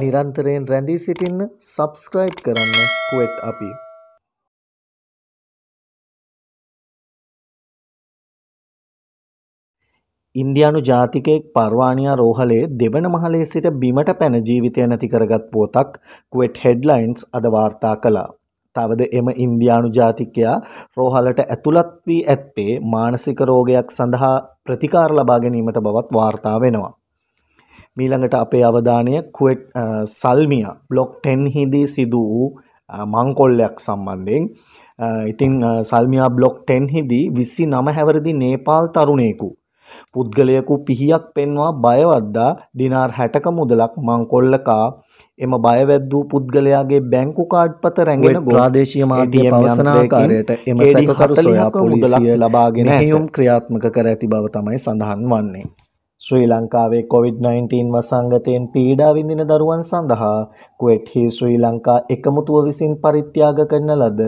නිරන්තරයෙන් රැඳී සිටින්න සබස්ක්‍රයිබ් කරන්න කුවෙට් අපි. ඉන්දයානු ජාතිකයෙක් පර්වාණයා රෝහලේ දෙවන මහලේ සිට බිමට පැන ජීවිතය නැති කරගත් පෝතක් කුවෙට් හෙඩ්ලයින්ස් අද වාර්තා කළා. තවද එම ඉන්දයානු ජාතිකයා රෝහලට ඇතුළත් වී ඇත්තේ මානසික රෝගයක් සඳහා ප්‍රතිකාර ලබා ගැනීමට බවත් වාර්තා වෙනවා. මීළඟට අපේ අවධානය කුවට් සල්මිය බ්ලොක් 10 හිදී සිදු වූ මංකොල්ලයක් සම්බන්ධයෙන් ඉතින් සල්මියා බ්ලොක් 10 හිදී 29 හැවරදි නේපාල් තරුණයෙකු පුද්ගලයෙකු පිහියක් පෙන්වා බයවද්දා දිනාර් 60ක මුදලක් මංකොල්ලකා එම බයවැද්දූ පුද්ගලයාගේ බැංකු කාඩ්පත රැගෙන ප්‍රාදේශීය මාධ්‍ය පවසන ආකාරයට එම සැකකරු සොයා පොලිසිය ලබාගෙන හේයුම් ක්‍රියාත්මක කර ඇති බව තමයි සඳහන් වන්නේ. ශ්‍රී ලංකාවේ COVID-19 වසංගතයෙන් පීඩා විඳින දරුවන් සඳහා කුවේට්හි ශ්‍රී ලංකා එකමුතුව විසින් පරිත්‍යාග කරන ලද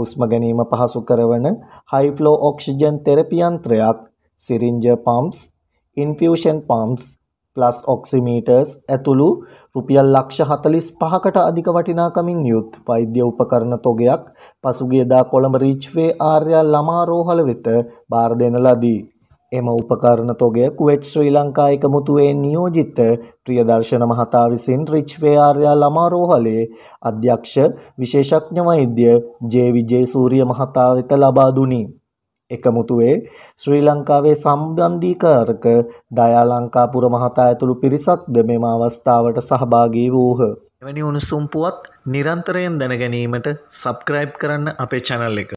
හුස්ම ගැනීම පහසු කරවන high flow oxygen therapy යන්ත්‍රයක් syringe pumps infusion pumps plus oximeters ඇතුළු රුපියල් ලක්ෂ 45කට අධික වටිනාකමින් යුත් වෛද්‍ය උපකරණ තොගයක් පසුගියදා කොළඹ රීච්වේ ආර්ය ළමා රෝහල වෙත බාර දෙන ලදී. එම උපකරණ තොගය කුවෙට් ශ්‍රී ලංකා එකමුතුවේ නියෝජිත ප්‍රියදර්ශන මහතා විසින් රිච්වේ ආර්යා ළමා රෝහලේ අධ්‍යක්ෂ විශේෂඥ වෛද්‍ය ජේ විජේසූරිය මහතා වෙත ලබා දුනි. එකමුතුවේ ශ්‍රී ලංකාවේ සම්බන්ධීකාරක දයා ලංකාපුර මහතා ඇතුළු පිරිසක්ද මෙම අවස්ථාවට සහභාගී වූහ. එවැනි උණුසුම් පුවත් නිරන්තරයෙන් දැනගැනීමට සබ්ස්ක්‍රයිබ් කරන්න අපේ channel එක